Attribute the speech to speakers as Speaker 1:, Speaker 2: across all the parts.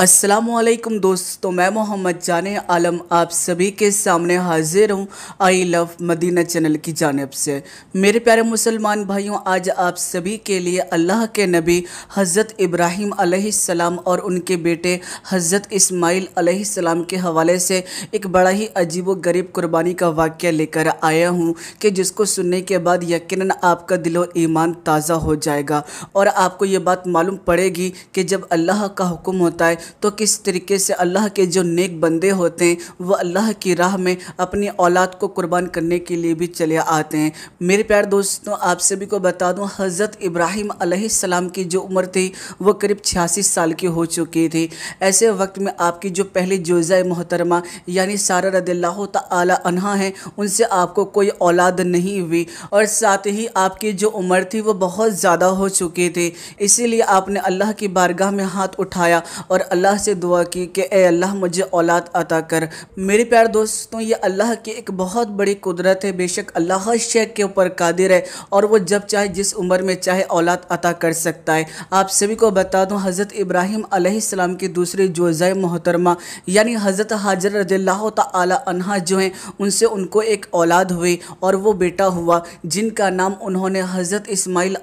Speaker 1: असलकम दोस्तों मैं मोहम्मद जान आलम आप सभी के सामने हाजिर हूँ आई लव मदीना चैनल की जानब से मेरे प्यारे मुसलमान भाइयों आज आप सभी के लिए अल्लाह के नबी हज़रत इब्राहिम सलाम और उनके बेटे हज़रत इस्माइल सलाम के हवाले से एक बड़ा ही अजीब व गरीब कुर्बानी का वाक़ लेकर आया हूँ कि जिसको सुनने के बाद यकीन आपका दिलो ईमान ताज़ा हो जाएगा और आपको ये बात मालूम पड़ेगी कि जब अल्लाह का हुक्म होता है तो किस तरीके से अल्लाह के जो नेक बंदे होते हैं वह अल्लाह की राह में अपनी औलाद को कुर्बान करने के लिए भी चले आते हैं मेरे प्यार दोस्तों आप सभी को बता दूँ हज़रत इब्राहिम सलाम की जो उम्र थी वो करीब छियासी साल की हो चुकी थी ऐसे वक्त में आपकी जो पहली जोज़ा मोहतरमा यानी सारा रदल्ला तहा हैं उनसे आपको कोई औलाद नहीं हुई और साथ ही आपकी जो उम्र थी वो बहुत ज़्यादा हो चुकी थी इसीलिए आपने अल्लाह की बारगाह में हाथ उठाया और अल्लाह से दुआ की कि ए अल्लाह मुझे औलाद अता कर मेरे प्यार दोस्तों ये अल्लाह की एक बहुत बड़ी कुदरत है बेशक अल्लाह हर शे के ऊपर कादिर है और वो जब चाहे जिस उम्र में चाहे औलाद अता कर सकता है आप सभी को बता दूँ हज़रत इब्राहिम आसमाम की दूसरी जोज़ा मोहतरमा यानी हज़रत हाजर रजील्ला तहा जो हैं उनसे उनको एक औलाद हुई और वो बेटा हुआ जिनका नाम उन्होंने हज़रत इस्माईल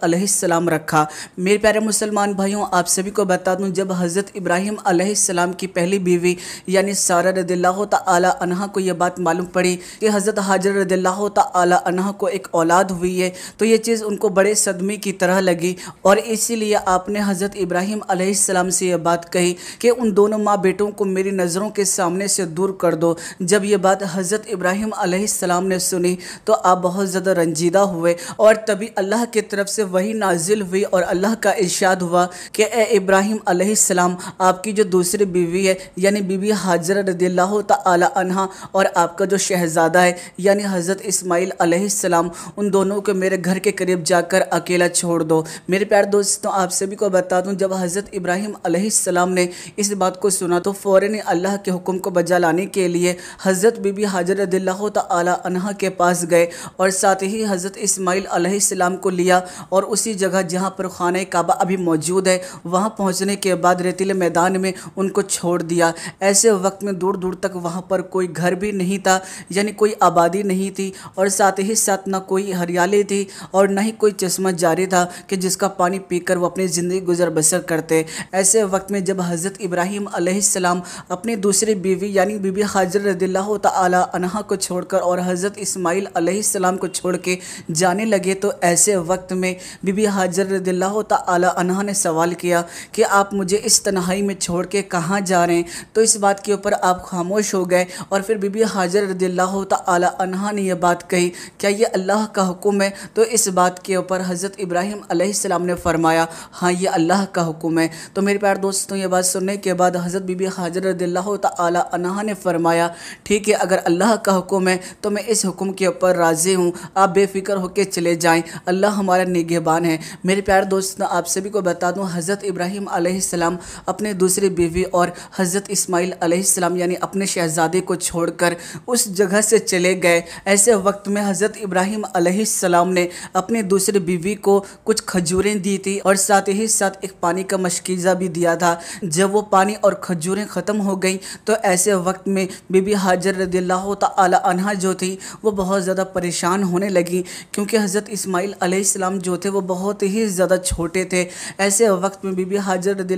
Speaker 1: रखा मेरे प्यारे मुसलमान भाइयों आप सभी को बता दूँ जब हज़रत इब्राहिम आलाम की पहली बीवी यानी सारा रदील्ला तहा को यह बात मालूम पड़ी कि हज़रत हाजर रदील्ला तहा को एक औलाद हुई है तो ये चीज़ उनको बड़े सदमे की तरह लगी और इसीलिए आपने हज़रत इब्राहिम आलाम से यह बात कही कि उन दोनों माँ बेटों को मेरी नज़रों के सामने से दूर कर दो जब यह बात हज़रत इब्राहिम आलाम ने सुनी तो आप बहुत ज़्यादा रंजीदा हुए और तभी अल्लाह की तरफ से वही नाजिल हुई और अल्लाह का इर्शाद हुआ कि ए इब्राहिम अलैहिस्सलाम आपकी जो दूसरी बीवी है यानी बीवी हजरत रदील्ला और आपका जो शहज़ादा है यानी हज़रत इसमाइल अलैहिस्सलाम उन दोनों को मेरे घर के करीब जाकर अकेला छोड़ दो मेरे प्यार दोस्तों आप सभी को बता दूं जब हज़रत इब्राहिम अलैहिस्सलाम ने इस बात को सुना तो फ़ौर अल्लाह के हुक्म को बजा लाने के लिए हज़रत बीबी हाजर रदील्ला के पास गए और साथ ही हज़रत इसमाइल अलैहिस्सलाम को लिया और उसी जगह जहाँ पर खाना काबा अभी मौजूद है वहाँ पहुँचने के बाद रेतीले मैदान में में उनको छोड़ दिया ऐसे वक्त में दूर दूर तक वहाँ पर कोई घर भी नहीं था यानी कोई आबादी नहीं थी और साथ ही साथ ना कोई हरियाली थी और ना ही कोई चश्मा जारी था कि जिसका पानी पीकर वह अपनी ज़िंदगी गुजर बसर करते ऐसे वक्त में जब हज़रत इब्राहिम सलाम अपनी दूसरी बीवी यानी बीबी हाजर रदील्ला को छोड़कर और हज़रत इसमाइल सलाम को छोड़ के जाने लगे तो ऐसे वक्त में बीबी हाजर रदील्ला तहा ने सवाल किया कि आप मुझे इस तनहाई में छोड़ के कहाँ जा रहे हैं तो इस बात के ऊपर आप खामोश हो गए और फिर बीबी हाजर रदील्ला तहा ने यह बात कही क्या ये अल्लाह का हुक्म है तो इस बात के ऊपर हज़रत इब्राहिम आसमाम ने फरमाया हाँ ये अल्लाह का हुक्म है तो मेरे प्यार दोस्तों ये बात सुनने के बाद हज़रत बीबी हाजर रदील्ला तहा ने फरमाया ठीक है अगर अल्लाह का हुक्म है तो मैं इस हुक्म के ऊपर राज़ी हूँ आप बेफिक्र होकर चले जाएँ अल्लाह हमारा निगहबान है मेरे प्यार दोस्तों आप सभी को बता दूँ हज़रत इब्राहिम आसमाम अपने दूसरे दूसरी बीवी और हज़रत इस्माईल अलैहिस्सलाम यानी अपने शहज़ादे को छोड़कर उस जगह से चले गए ऐसे वक्त में हज़रत इब्राहिम अलैहिस्सलाम ने अपनी दूसरी बीवी को कुछ खजूरें दी थी और साथ ही साथ एक पानी का मशकीज़ा भी दिया था जब वो पानी और खजूरें ख़त्म हो गई तो ऐसे वक्त में बीबी हाजर रदी तहा जो थी वो बहुत ज़्यादा परेशान होने लगी क्योंकि हज़रत इस्माईल अलैहिस्सलाम जो थे वो बहुत ही ज़्यादा छोटे थे ऐसे वक्त में बीबी हाजर रदी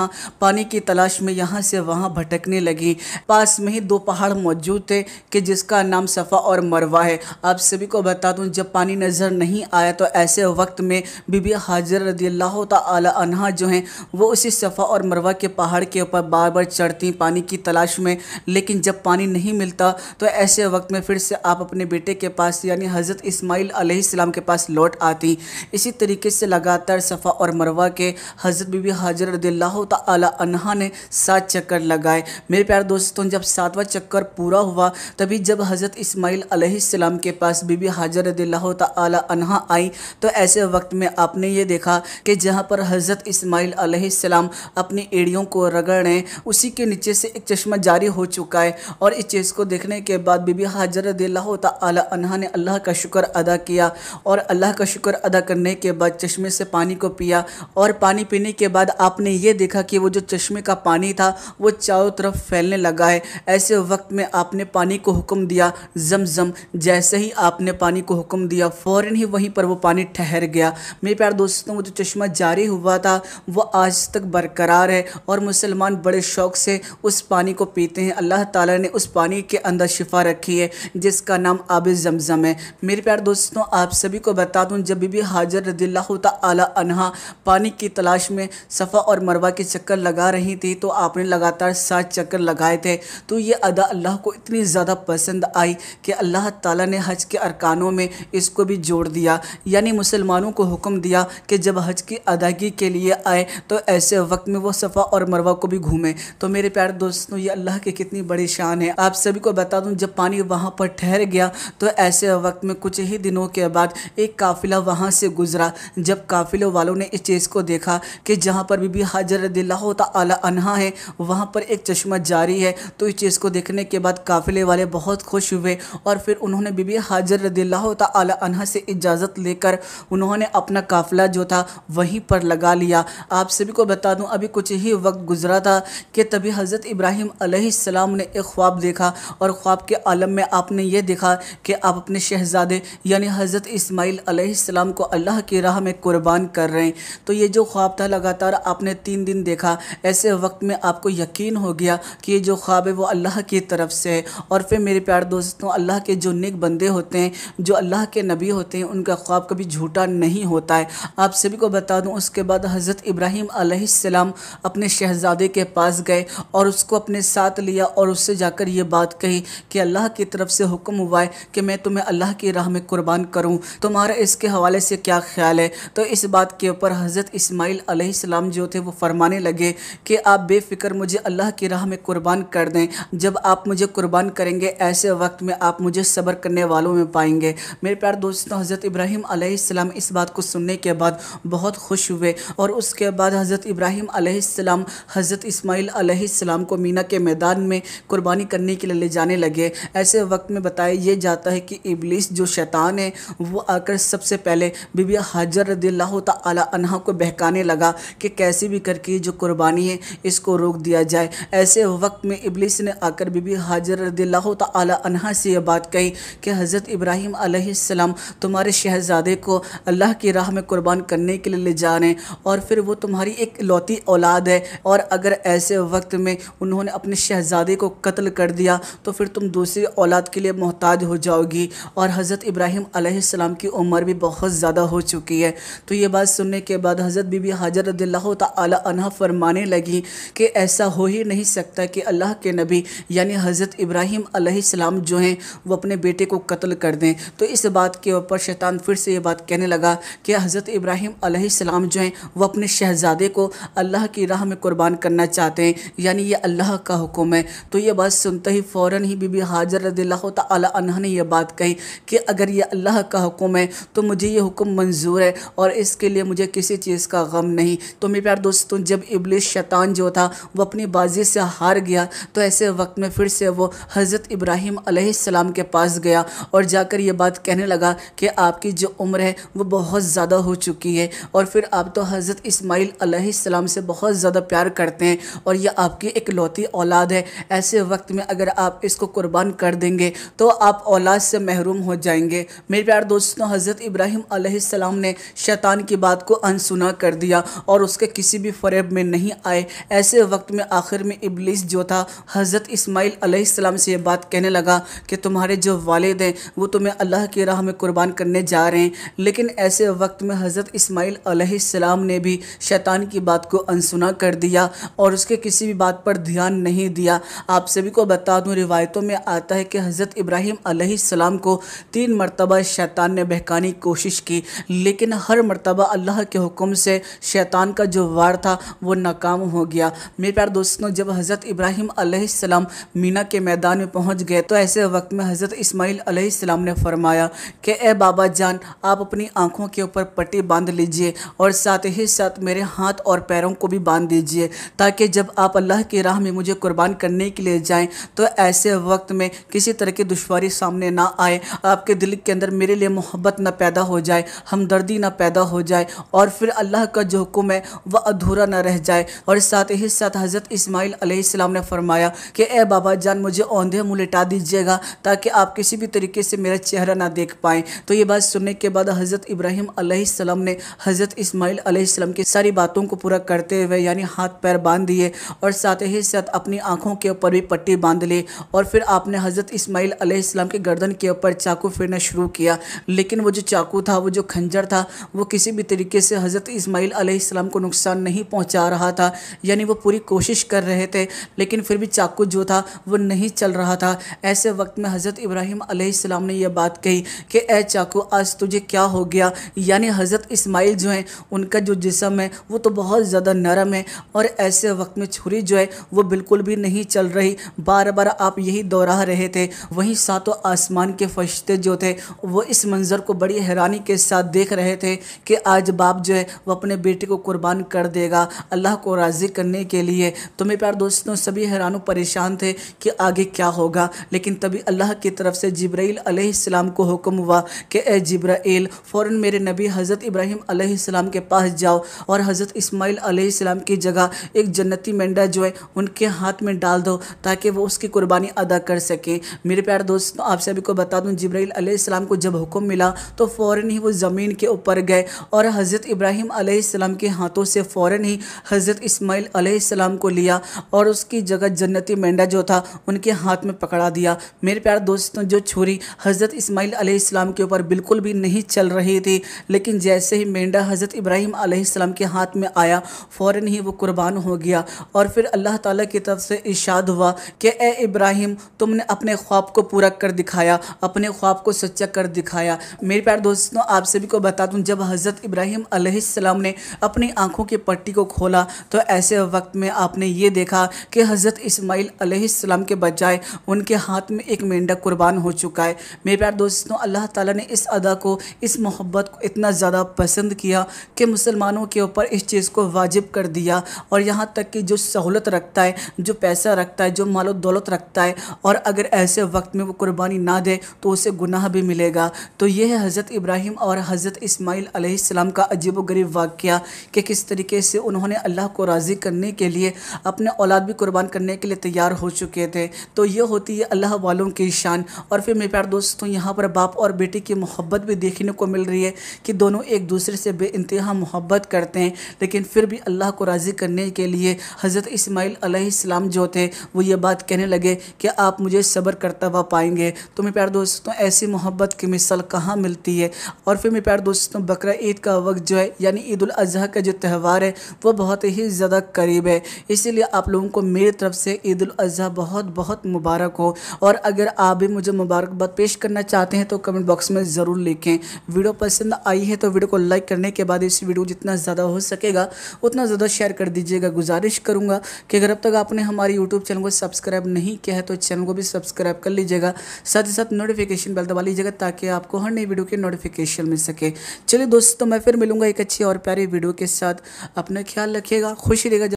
Speaker 1: यहाँ पानी की तलाश में यहाँ से वहाँ भटकने लगी पास में ही दो पहाड़ मौजूद थे कि जिसका नाम सफ़ा और मरवा है आप सभी को बता दूँ जब पानी नज़र नहीं आया तो ऐसे वक्त में बीबी हाजर रदी अल्लाह तहा जो हैं वो उसी सफ़ा और मरवा के पहाड़ के ऊपर बार बार चढ़ती पानी की तलाश में लेकिन जब पानी नहीं मिलता तो ऐसे वक्त में फिर से आप अपने बेटे के पास यानी हज़रत इसमाइल सलाम के पास लौट आती इसी तरीके से लगातार सफ़ा और मरवा के हज़रत बीबी हाजर रदी अल्लाह तहा ने सात चक्कर लगाए मेरे प्यार दोस्तों जब सातवां चक्कर पूरा हुआ तभी जब हज़रत इस्माईल अलैहिस्सलाम के पास बीबी हाजर रदील्ला आई तो ऐसे वक्त में आपने ये देखा कि जहाँ पर हज़रत इस्माईल अलैहिस्सलाम अपनी एड़ियों को रगड़ रहे उसी के नीचे से एक चश्मा जारी हो चुका है और इस चीज़ को देखने के बाद बीबी हाजर दिल्ला तहा ने अल्लाह का शुक्र अदा किया और अल्लाह का शुक्र अदा करने के बाद चश्मे से पानी को पिया और पानी पीने के बाद आपने ये देखा था कि वो जो चश्मे का पानी था वो चारों तरफ फैलने लगा है ऐसे वक्त में आपने पानी को हुक्म दिया जम जैसे ही आपने पानी को हुक्म दिया फ़ौर ही वहीं पर वो पानी ठहर गया मेरे प्यार दोस्तों वो जो चश्मा जारी हुआ था वो आज तक बरकरार है और मुसलमान बड़े शौक़ से उस पानी को पीते हैं अल्लाह ताला ने उस पानी के अंदर शिफा रखी है जिसका नाम आब जमज़म है मेरे प्यार दोस्तों आप सभी को बता दूँ जब भी हाजर रदील्ला तला पानी की तलाश में सफ़ा और मरवा के चक्कर लगा रही थी तो आपने लगातार सात चक्कर लगाए थे तो ये अदा अल्लाह को इतनी ज़्यादा पसंद आई कि अल्लाह ताला ने हज के अरकानों में इसको भी जोड़ दिया यानी मुसलमानों को हुक्म दिया कि जब हज की अदायगी के लिए आए तो ऐसे वक्त में वो सफ़ा और मरवा को भी घूमें तो मेरे प्यारे दोस्तों ये अल्लाह की कितनी बड़ी शान है आप सभी को बता दूँ जब पानी वहाँ पर ठहर गया तो ऐसे वक्त में कुछ ही दिनों के बाद एक काफ़िला वहाँ से गुजरा जब काफ़िलों वालों ने इस चीज़ को देखा कि जहाँ पर बीबी हाजर रदील्ला है वहाँ पर एक चश्मा जारी है तो इस चीज़ को देखने के बाद काफ़िले वाले बहुत खुश हुए और फिर उन्होंने बीबी हाजर रदील्ला से इजाज़त लेकर उन्होंने अपना काफ़िला जो था वहीं पर लगा लिया आप सभी को बता दूँ अभी कुछ ही वक्त गुजरा था कि तभी हज़रत इब्राहिम अलैहिस्सलाम ने एक ख्वाब देखा और ख्वाब के आलम में आपने ये देखा कि आप अपने शहजादे यानी हज़रत इस्माइल अलैहिस्सलाम को अल्लाह की राह में कुर्बान कर रहे हैं तो ये जो ख्वाब था लगातार आपने तीन दिन देखा ऐसे वक्त में आपको यकीन हो गया कि ये जो ख्वाब है वो अल्लाह की तरफ से है और फिर मेरे प्यार दोस्तों अल्लाह के जो नेक बंदे होते हैं जो अल्लाह के नबी होते हैं उनका ख्वाब कभी झूठा नहीं होता है आप सभी को बता दूं उसके बाद हज़रत इब्राहिम आसमाम अपने शहजादे के पास गए और उसको अपने साथ लिया और उससे जाकर ये बात कही कि अल्लाह की तरफ से हुक्म हुआ है कि मैं तुम्हें अल्लाह की राह में कुर्बान करूँ तुम्हारा इसके हवाले से क्या ख्याल है तो इस बात के ऊपर हज़रत इसमाइल आसमाम जो थे वो फरमान फरमाने लगे कि आप बेफिक्र मुझे अल्लाह की राह में कुर्बान कर दें जब आप मुझे कुर्बान करेंगे ऐसे वक्त में आप मुझे सब्र करने वालों में पाएंगे मेरे प्यार दोस्तों हज़रत इब्राहिम आसमाम इस बात को सुनने के बाद बहुत खुश हुए और उसके बाद हज़रत इब्राहिम आसमाम हज़रत इस्माईल आसमाम को मीना के मैदान में कुर्बानी करने के लिए ले जाने लगे ऐसे वक्त में बताया ये जाता है कि इबलीस जो शैतान है वो आकर सबसे पहले बीबी हाजर रदील्ला तला को बहकाने लगा कि कैसे भी करके जो कुर्बानी है इसको रोक दिया जाए ऐसे वक्त में इबलिस ने आकर बीबी हाजर रदील्ला से यह बात कही कि हज़रत इब्राहिम आसमाम तुम्हारे शहजादे को अल्लाह की राह में कुर्बान करने के लिए ले जा रहे हैं और फिर वो तुम्हारी एक लौती औलाद है और अगर ऐसे वक्त में उन्होंने अपने शहजादे को कत्ल कर दिया तो फिर तुम दूसरी औलाद के लिए मोहताज हो जाओगी और हज़रत इब्राहिम आसमाम की उम्र भी बहुत ज़्यादा हो चुकी है तो ये बात सुनने के बाद हज़रत बीबी हाजर रदील्ला तह फरमाने लगी कि ऐसा हो ही नहीं सकता कि अल्लाह के नबी यानी हज़रत इब्राहिम अलैहिस्सलाम जो हैं वो अपने बेटे को कत्ल कर दें तो इस बात के ऊपर शैतान फिर से ये बात कहने लगा कि हज़रत इब्राहिम अलैहिस्सलाम जो हैं वो अपने शहज़ादे को अल्लाह की राह में कुर्बान करना चाहते हैं यानी ये अल्लाह का हुक्म है तो यह बात सुनते ही फ़ौर ही बीबी हाजर रदील्ला ने यह बात कही कि अगर ये अल्लाह का हुक्म है तो मुझे ये हुक्म मंजूर है और इसके लिए मुझे किसी चीज़ का गम नहीं तो मेरे प्यार दोस्तों जब जब इबलिस शैतान जो था वो अपनी बाजी से हार गया तो ऐसे वक्त में फिर से वो हज़रत इब्राहिम सलाम के पास गया और जाकर ये बात कहने लगा कि आपकी जो उम्र है वो बहुत ज़्यादा हो चुकी है और फिर आप तो हज़रत इसमाइल सलाम से बहुत ज़्यादा प्यार करते हैं और यह आपकी लौती औलाद है ऐसे वक्त में अगर आप इसको कुर्बान कर देंगे तो आप औलाद से महरूम हो जाएंगे मेरे प्यार दोस्तों हज़रत इब्राहिम सलाम ने शैतान की बात को अनसुना कर दिया और उसके किसी भी फरेब में नहीं आए ऐसे वक्त में आखिर में इबलीस जो था हज़रत इस्माईल अलैहिस्सलाम से ये बात कहने लगा कि तुम्हारे जो वालिद हैं वो तुम्हें अल्लाह की राह में कुर्बान करने जा रहे हैं लेकिन ऐसे वक्त में हज़रत इस्माईल अलैहिस्सलाम ने भी शैतान की बात को अनसुना कर दिया और उसके किसी भी बात पर ध्यान नहीं दिया आप सभी को बता दूँ रिवायतों में आता है कि हज़रत इब्राहिम अलैहिस्सलाम को तीन मरतबा शैतान ने बहकाने की कोशिश की लेकिन हर मरतबा अल्लाह के हुक्म से शैतान का जो वार था वो नाकाम हो गया मेरे प्यार दोस्तों जब हज़रत इब्राहिम आसमाम मीना के मैदान में पहुँच गए तो ऐसे वक्त में हज़रत इसमाइल आसमाम ने फरमाया कि ए बाबा जान आप अपनी आँखों के ऊपर पट्टी बांध लीजिए और साथ ही साथ मेरे हाथ और पैरों को भी बांध दीजिए ताकि जब आप अल्लाह की राह में मुझे कुर्बान करने के लिए जाएँ तो ऐसे वक्त में किसी तरह की दुशारी सामने ना आए आपके दिल के अंदर मेरे लिए मोहब्बत ना पैदा हो जाए हमदर्दी ना पैदा हो जाए और फिर अल्लाह का जो हुक्म है वह अधूरा ना रहे रह जाए और साथ ही साथ हज़रत इसमाइल अलैहिस्सलाम ने फरमाया कि ए बाबा जान मुझे औंधे मुँह लिटा दीजिएगा ताकि आप किसी भी तरीके से मेरा चेहरा ना देख पाएँ तो ये बात सुनने के बाद हज़रत इब्राहिम आसमाम ने हज़रत इसमाइल आसमाम की सारी बातों को पूरा करते हुए यानी हाथ पैर बांध दिए और साथ ही साथ अपनी आँखों के ऊपर भी पट्टी बांध ली और फिर आपने हज़रत इसमाइल आसमाम के गर्दन के ऊपर चाकू फिरना शुरू किया लेकिन वो जो चाकू था वो जो खंजर था वो किसी भी तरीके से हज़रत इसमाइल आसमाम को नुकसान नहीं पहुँचा जा रहा था यानी वो पूरी कोशिश कर रहे थे लेकिन फिर भी चाकू जो था वो नहीं चल रहा था ऐसे वक्त में हज़रत इब्राहिम आसमाम ने यह बात कही कि ए चाकू आज तुझे क्या हो गया यानी हज़रत इस्माइल जो हैं उनका जो जिसम है वो तो बहुत ज़्यादा नरम है और ऐसे वक्त में छुरी जो है वो बिल्कुल भी नहीं चल रही बार बार आप यही दोहरा रहे थे वहीं सातों आसमान के फरिश्ते जो थे वो इस मंज़र को बड़ी हैरानी के साथ देख रहे थे कि आज बाप जो है वो अपने बेटे को कुर्बान कर देगा अल्लाह को राज़ी करने के लिए तो मेरे प्यार दोस्तों सभी हैरान परेशान थे कि आगे क्या होगा लेकिन तभी अल्लाह की तरफ से जब्राईल सलाम को हुक्म हुआ कि ए जब्राइल फ़ौर मेरे नबी हज़रत इब्राहिम सलाम के पास जाओ और हज़रत इसमाइल सलाम की जगह एक जन्नती मेंढा जो है उनके हाथ में डाल दो ताकि वो उसकी कुर्बानी अदा कर सकें मेरे प्यार दोस्तों आप सभी को बता दूँ जब्राईल सलाम को जब हुक्म मिला तो फ़ौर ही वो ज़मीन के ऊपर गए और हज़रत इब्राहिम सलाम के हाथों से फ़ौर ही हज़रत इसमाइल अलैहिस्सलाम को लिया और उसकी जगह जन्नती मेंढा जो था उनके हाथ में पकड़ा दिया मेरे प्यार दोस्तों जो छुरी हज़रत इसमाइल अलैहिस्सलाम के ऊपर बिल्कुल भी नहीं चल रही थी लेकिन जैसे ही मेंढा हज़रत इब्राहिम आसमाम के हाथ में आया फ़ौर ही वो कुर्बान हो गया और फिर अल्लाह ताला की तरफ से इर्शाद हुआ कि ए इब्राहिम तुमने अपने ख्वाब को पूरा कर दिखाया अपने ख्वाब को सच्चा कर दिखाया मेरे प्यार दोस्तों आप सभी को बता दूँ जब हज़रत इब्राहिम आसमाम ने अपनी आँखों की पट्टी को खोला खोला तो ऐसे वक्त में आपने ये देखा कि हज़रत इसमाइल अलैहिस्सलाम के बजाय उनके हाथ में एक मेंढक कुर्बान हो चुका है मेरे प्यार दोस्तों अल्लाह ताला ने इस अदा को इस मोहब्बत को इतना ज़्यादा पसंद किया कि मुसलमानों के ऊपर इस चीज़ को वाजिब कर दिया और यहाँ तक कि जो सहूलत रखता है जो पैसा रखता है जो मालो दौलत रखता है और अगर ऐसे वक्त में वो कुर्बानी ना दे तो उसे गुनाह भी मिलेगा तो यह है हज़रत इब्राहिम और हज़रत इसमाईल अलैहिस्सलाम का अजीब गरीब वाक्य कि किस तरीके से उन्होंने उन्होंने अल्लाह को राज़ी करने के लिए अपने औलाद भी कुर्बान करने के लिए तैयार हो चुके थे तो ये होती है अल्लाह वालों की शान और फिर मेरे प्यार दोस्तों यहाँ पर बाप और बेटी की मोहब्बत भी देखने को मिल रही है कि दोनों एक दूसरे से बेानतहा मोहब्बत करते हैं लेकिन फिर भी अल्लाह को राज़ी करने के लिए हज़रत इसमाइल अलैहिस्सलाम जो थे वो ये बात कहने लगे कि आप मुझे सब्र करता हुआ पाएंगे तो मेरे प्यार दोस्तों ऐसी मोहब्बत की मिसाल कहाँ मिलती है और फिर मेरे प्यार दोस्तों बकरा ईद का वक्त जो है यानी ईद अजहा का जो त्यौहार है वो बहुत ही ज़्यादा करीब है इसीलिए आप लोगों को मेरी तरफ से ईद अज़ी बहुत बहुत मुबारक हो और अगर आप भी मुझे मुबारकबाद पेश करना चाहते हैं तो कमेंट बॉक्स में ज़रूर लिखें वीडियो पसंद आई है तो वीडियो को लाइक करने के बाद इस वीडियो जितना ज़्यादा हो सकेगा उतना ज़्यादा शेयर कर दीजिएगा गुजारिश करूँगा कि अगर अब तक आपने हमारे यूट्यूब चैनल को सब्सक्राइब नहीं किया है तो चैनल को भी सब्सक्राइब कर लीजिएगा साथ ही साथ नोटिफिकेशन बेल दबा लीजिएगा ताकि आपको हर नई वीडियो के नोटिफिकेशन मिल सके चलिए दोस्तों मैं फिर मिलूंगा एक अच्छी और प्यारी वीडियो के साथ अपना ख्याल ख्याल रखिएगा खुश रहेगा